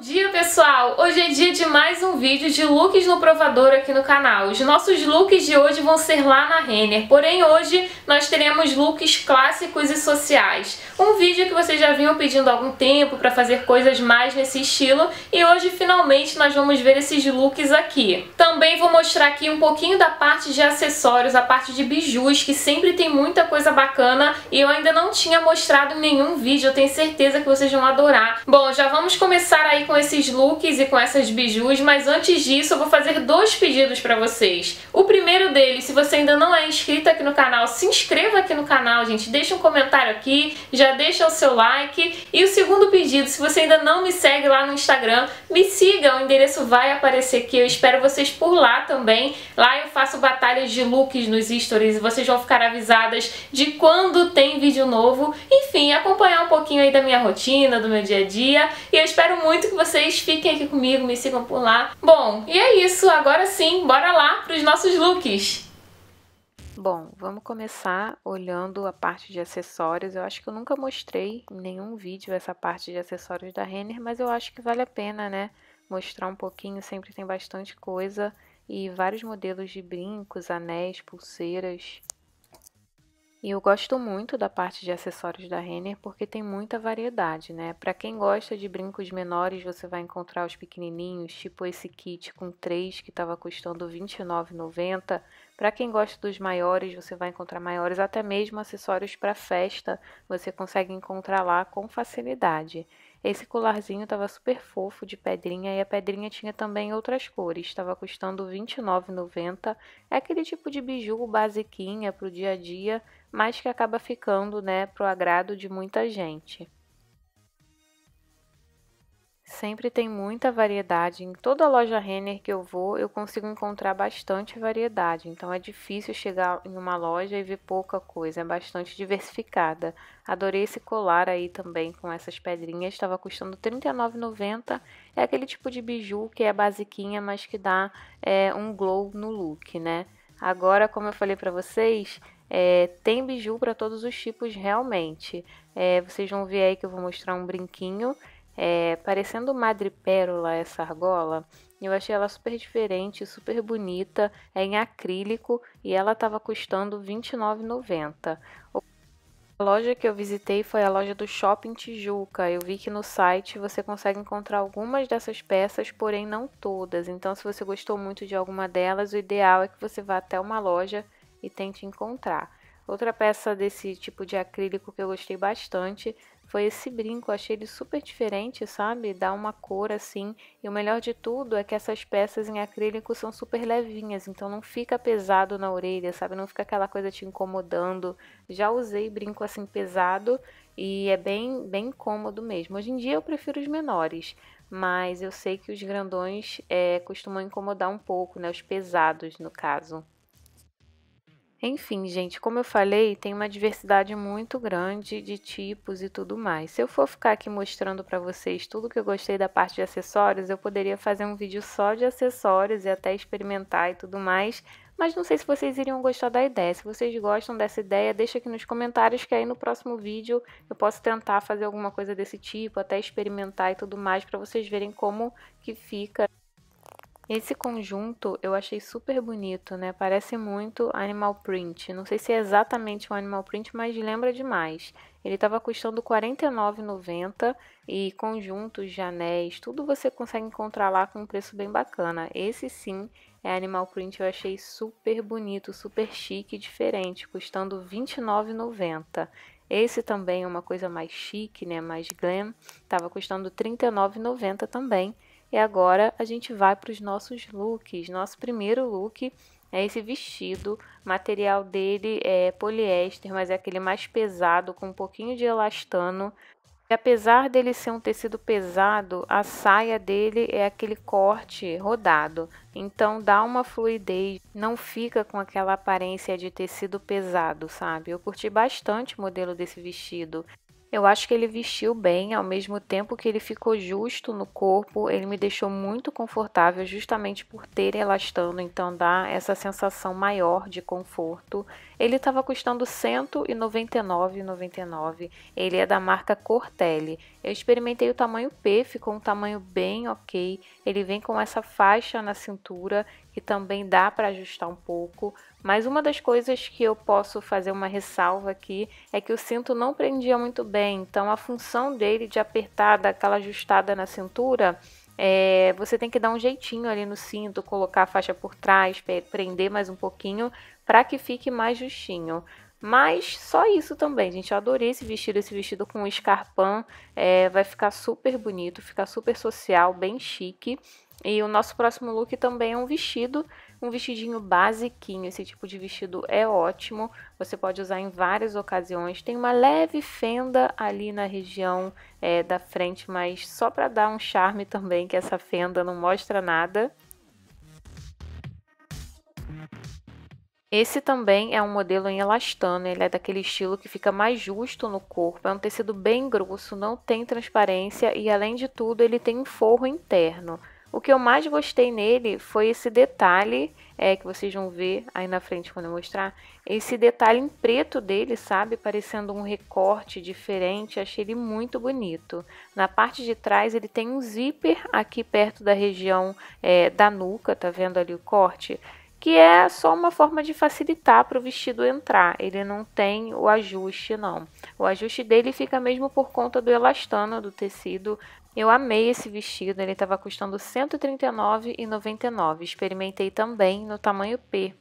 dia pessoal! Hoje é dia de mais um vídeo de looks no provador aqui no canal. Os nossos looks de hoje vão ser lá na Renner, porém hoje nós teremos looks clássicos e sociais. Um vídeo que vocês já vinham pedindo há algum tempo para fazer coisas mais nesse estilo e hoje finalmente nós vamos ver esses looks aqui. Também vou mostrar aqui um pouquinho da parte de acessórios, a parte de bijus, que sempre tem muita coisa bacana e eu ainda não tinha mostrado em nenhum vídeo, eu tenho certeza que vocês vão adorar. Bom, já vamos começar aí com esses looks e com essas bijus, mas antes disso eu vou fazer dois pedidos para vocês. O primeiro deles, se você ainda não é inscrito aqui no canal, se inscreva aqui no canal, gente, deixa um comentário aqui, já deixa o seu like. E o segundo pedido, se você ainda não me segue lá no Instagram, me siga, o endereço vai aparecer aqui, eu espero vocês por lá também. Lá eu faço batalhas de looks nos stories e vocês vão ficar avisadas de quando tem vídeo novo. Enfim, acompanhar um pouquinho aí da minha rotina, do meu dia a dia. E eu espero muito que vocês fiquem aqui comigo, me sigam por lá. Bom, e é isso. Agora sim, bora lá para os nossos looks. Bom, vamos começar olhando a parte de acessórios. Eu acho que eu nunca mostrei em nenhum vídeo essa parte de acessórios da Renner, mas eu acho que vale a pena, né? Mostrar um pouquinho, sempre tem bastante coisa e vários modelos de brincos, anéis, pulseiras. E eu gosto muito da parte de acessórios da Renner porque tem muita variedade, né? Para quem gosta de brincos menores, você vai encontrar os pequenininhos, tipo esse kit com três que estava custando R$ 29,90. Para quem gosta dos maiores, você vai encontrar maiores, até mesmo acessórios para festa, você consegue encontrar lá com facilidade. Esse colarzinho estava super fofo de pedrinha e a pedrinha tinha também outras cores. Estava custando R$ 29,90. É aquele tipo de biju basiquinha para o dia a dia, mas que acaba ficando né, para o agrado de muita gente sempre tem muita variedade. Em toda loja Renner que eu vou, eu consigo encontrar bastante variedade. Então é difícil chegar em uma loja e ver pouca coisa, é bastante diversificada. Adorei esse colar aí também com essas pedrinhas, estava custando R$ 39,90. É aquele tipo de biju que é basiquinha, mas que dá é, um glow no look, né? Agora, como eu falei para vocês, é, tem biju para todos os tipos realmente. É, vocês vão ver aí que eu vou mostrar um brinquinho é, parecendo madrepérola essa argola. Eu achei ela super diferente, super bonita, é em acrílico e ela estava custando R$ 29,90. A loja que eu visitei foi a loja do Shopping Tijuca. Eu vi que no site você consegue encontrar algumas dessas peças, porém não todas. Então, se você gostou muito de alguma delas, o ideal é que você vá até uma loja e tente encontrar. Outra peça desse tipo de acrílico que eu gostei bastante foi esse brinco. achei ele super diferente, sabe? Dá uma cor assim. E o melhor de tudo é que essas peças em acrílico são super levinhas, então não fica pesado na orelha, sabe? Não fica aquela coisa te incomodando. Já usei brinco assim pesado e é bem, bem cômodo mesmo. Hoje em dia eu prefiro os menores, mas eu sei que os grandões é, costumam incomodar um pouco, né? Os pesados, no caso. Enfim, gente, como eu falei, tem uma diversidade muito grande de tipos e tudo mais. Se eu for ficar aqui mostrando para vocês tudo que eu gostei da parte de acessórios, eu poderia fazer um vídeo só de acessórios e até experimentar e tudo mais, mas não sei se vocês iriam gostar da ideia. Se vocês gostam dessa ideia, deixa aqui nos comentários que aí no próximo vídeo eu posso tentar fazer alguma coisa desse tipo, até experimentar e tudo mais para vocês verem como que fica. Esse conjunto eu achei super bonito, né? Parece muito Animal Print. Não sei se é exatamente um Animal Print, mas lembra demais. Ele estava custando R$ 49,90 e conjuntos, janéis, tudo você consegue encontrar lá com um preço bem bacana. Esse sim é Animal Print, eu achei super bonito, super chique, diferente, custando R$ 29,90. Esse também é uma coisa mais chique, né, mais glam, estava custando R$ 39,90 também. E agora a gente vai para os nossos looks. Nosso primeiro look é esse vestido. O material dele é poliéster, mas é aquele mais pesado, com um pouquinho de elastano. E apesar dele ser um tecido pesado, a saia dele é aquele corte rodado, então dá uma fluidez, não fica com aquela aparência de tecido pesado, sabe? Eu curti bastante o modelo desse vestido. Eu acho que ele vestiu bem, ao mesmo tempo que ele ficou justo no corpo, ele me deixou muito confortável justamente por ter elastano, então dá essa sensação maior de conforto. Ele estava custando R$ 199,99. Ele é da marca Cortelli. Eu experimentei o tamanho P, ficou um tamanho bem ok. Ele vem com essa faixa na cintura que também dá para ajustar um pouco. Mas uma das coisas que eu posso fazer uma ressalva aqui é que o cinto não prendia muito bem, então a função dele de apertar, daquela ajustada na cintura, é, você tem que dar um jeitinho ali no cinto, colocar a faixa por trás, prender mais um pouquinho para que fique mais justinho. Mas só isso também, gente. Eu adorei esse vestido, esse vestido com escarpão. É, vai ficar super bonito, ficar super social, bem chique. E o nosso próximo look também é um vestido, um vestidinho basiquinho. Esse tipo de vestido é ótimo, você pode usar em várias ocasiões. Tem uma leve fenda ali na região é, da frente, mas só para dar um charme também, que essa fenda não mostra nada. Esse também é um modelo em elastano, ele é daquele estilo que fica mais justo no corpo, é um tecido bem grosso, não tem transparência e além de tudo ele tem um forro interno. O que eu mais gostei nele foi esse detalhe, é, que vocês vão ver aí na frente quando eu mostrar, esse detalhe em preto dele, sabe? Parecendo um recorte diferente, achei ele muito bonito. Na parte de trás ele tem um zíper aqui perto da região é, da nuca, tá vendo ali o corte? Que é só uma forma de facilitar para o vestido entrar, ele não tem o ajuste não. O ajuste dele fica mesmo por conta do elastano do tecido, eu amei esse vestido, ele estava custando R$ 139,99. Experimentei também no tamanho P.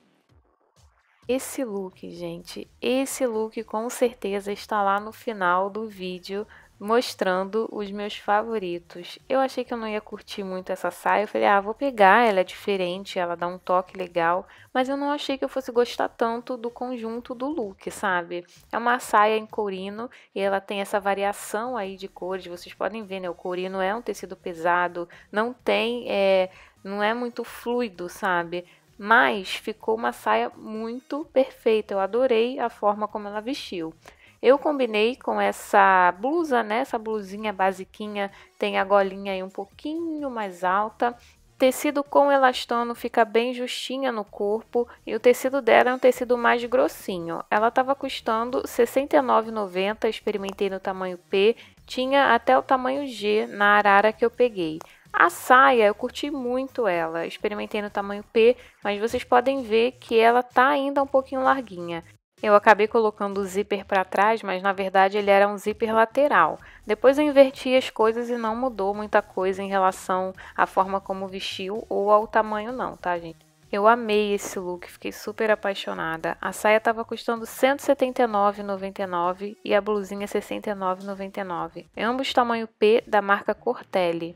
Esse look, gente, esse look com certeza está lá no final do vídeo mostrando os meus favoritos. Eu achei que eu não ia curtir muito essa saia, eu falei, ah, vou pegar, ela é diferente, ela dá um toque legal, mas eu não achei que eu fosse gostar tanto do conjunto do look, sabe? É uma saia em corino e ela tem essa variação aí de cores, vocês podem ver, né, o corino é um tecido pesado, não tem, é, não é muito fluido, sabe? Mas ficou uma saia muito perfeita, eu adorei a forma como ela vestiu. Eu combinei com essa blusa, né? Essa blusinha basiquinha tem a golinha aí um pouquinho mais alta. Tecido com elastano fica bem justinha no corpo e o tecido dela é um tecido mais grossinho. Ela estava custando R$ 69,90, experimentei no tamanho P, tinha até o tamanho G na arara que eu peguei. A saia, eu curti muito ela, experimentei no tamanho P, mas vocês podem ver que ela tá ainda um pouquinho larguinha. Eu acabei colocando o zíper para trás, mas na verdade ele era um zíper lateral. Depois eu inverti as coisas e não mudou muita coisa em relação à forma como vestiu ou ao tamanho não, tá gente? Eu amei esse look, fiquei super apaixonada. A saia estava custando R$ 179,99 e a blusinha R$ 69,99. Ambos tamanho P da marca Cortelli.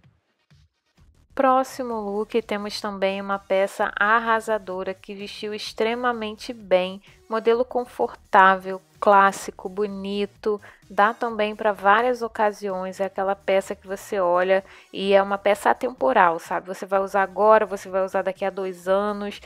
Próximo look, temos também uma peça arrasadora que vestiu extremamente bem, modelo confortável, clássico, bonito, dá também para várias ocasiões, é aquela peça que você olha e é uma peça atemporal, sabe? Você vai usar agora, você vai usar daqui a dois anos.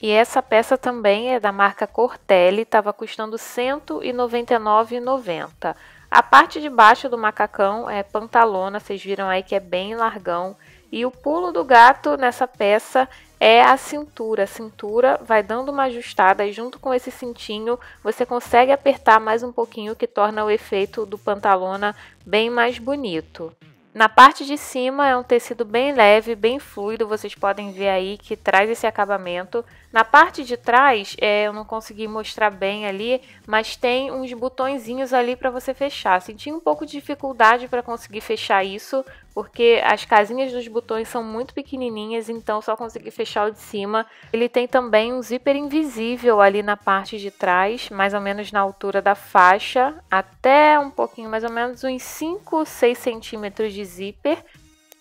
E essa peça também é da marca Cortelli, estava custando R$ 199,90. A parte de baixo do macacão é pantalona, vocês viram aí que é bem largão. E o pulo do gato nessa peça é a cintura. A cintura vai dando uma ajustada e junto com esse cintinho você consegue apertar mais um pouquinho que torna o efeito do pantalona bem mais bonito. Na parte de cima é um tecido bem leve, bem fluido, vocês podem ver aí que traz esse acabamento na parte de trás, é, eu não consegui mostrar bem ali, mas tem uns botõezinhos ali para você fechar. Senti um pouco de dificuldade para conseguir fechar isso, porque as casinhas dos botões são muito pequenininhas, então só consegui fechar o de cima. Ele tem também um zíper invisível ali na parte de trás, mais ou menos na altura da faixa, até um pouquinho, mais ou menos uns 5, 6 centímetros de zíper.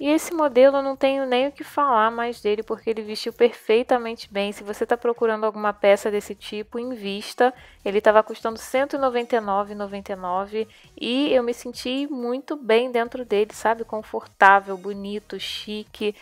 E esse modelo eu não tenho nem o que falar mais dele, porque ele vestiu perfeitamente bem. Se você está procurando alguma peça desse tipo, invista. Ele estava custando R$ 199,99 e eu me senti muito bem dentro dele, sabe? Confortável, bonito, chique,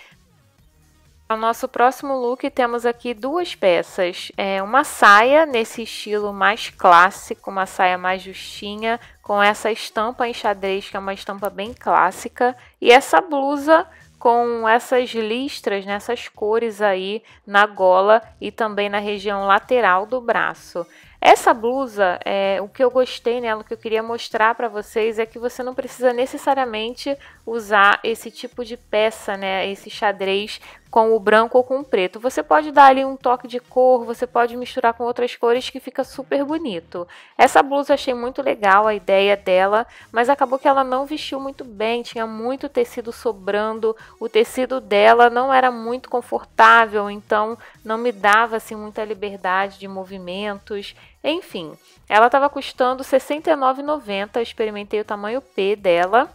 no nosso próximo look temos aqui duas peças, é uma saia nesse estilo mais clássico, uma saia mais justinha, com essa estampa em xadrez que é uma estampa bem clássica, e essa blusa com essas listras, nessas né, cores aí na gola e também na região lateral do braço. Essa blusa, é, o que eu gostei nela, o que eu queria mostrar para vocês é que você não precisa necessariamente usar esse tipo de peça, né, esse xadrez com o branco ou com o preto. Você pode dar ali um toque de cor, você pode misturar com outras cores que fica super bonito. Essa blusa eu achei muito legal a ideia dela, mas acabou que ela não vestiu muito bem, tinha muito tecido sobrando, o tecido dela não era muito confortável, então não me dava assim muita liberdade de movimentos. Enfim, ela estava custando R$ 69,90, eu experimentei o tamanho P dela.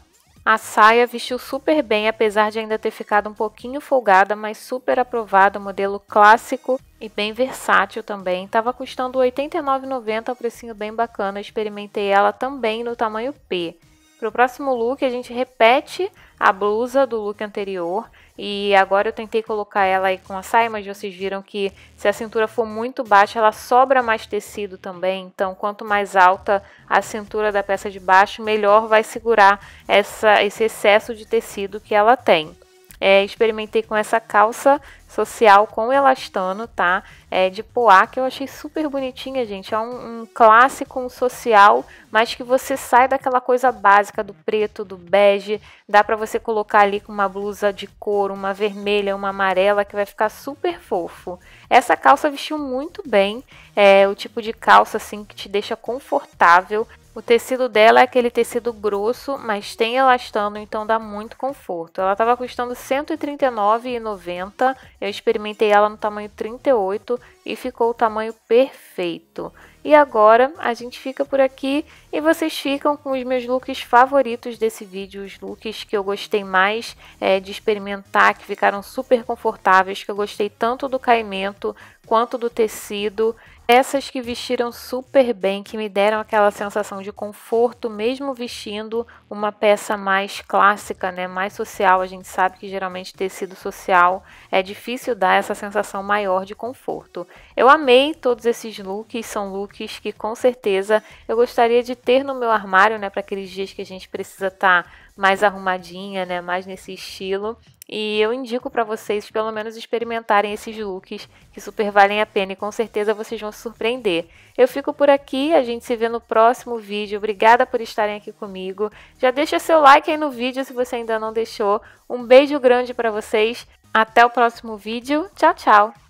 A saia vestiu super bem, apesar de ainda ter ficado um pouquinho folgada, mas super aprovada, modelo clássico e bem versátil também. Tava custando R$ 89,90, um precinho bem bacana. experimentei ela também no tamanho P. Para o próximo look, a gente repete a blusa do look anterior e agora eu tentei colocar ela aí com a saia, mas vocês viram que se a cintura for muito baixa, ela sobra mais tecido também. Então, quanto mais alta a cintura da peça de baixo, melhor vai segurar essa, esse excesso de tecido que ela tem é, experimentei com essa calça social com elastano, tá? É, de poá, que eu achei super bonitinha, gente. É um, um clássico um social, mas que você sai daquela coisa básica do preto, do bege. Dá para você colocar ali com uma blusa de couro, uma vermelha, uma amarela, que vai ficar super fofo. Essa calça vestiu muito bem. É o tipo de calça, assim, que te deixa confortável. O tecido dela é aquele tecido grosso, mas tem elastano, então dá muito conforto. Ela estava custando R$ 139,90, eu experimentei ela no tamanho 38 e ficou o tamanho perfeito. E agora a gente fica por aqui e vocês ficam com os meus looks favoritos desse vídeo, os looks que eu gostei mais é, de experimentar, que ficaram super confortáveis, que eu gostei tanto do caimento quanto do tecido. Peças que vestiram super bem, que me deram aquela sensação de conforto, mesmo vestindo uma peça mais clássica, né, mais social. A gente sabe que geralmente tecido social é difícil dar essa sensação maior de conforto. Eu amei todos esses looks, são looks que com certeza eu gostaria de ter no meu armário, né, para aqueles dias que a gente precisa estar tá mais arrumadinha, né, mais nesse estilo. E eu indico para vocês pelo menos experimentarem esses looks, que super valem a pena e com certeza vocês vão se surpreender. Eu fico por aqui, a gente se vê no próximo vídeo. Obrigada por estarem aqui comigo. Já deixa seu like aí no vídeo se você ainda não deixou. Um beijo grande para vocês. Até o próximo vídeo. Tchau, tchau.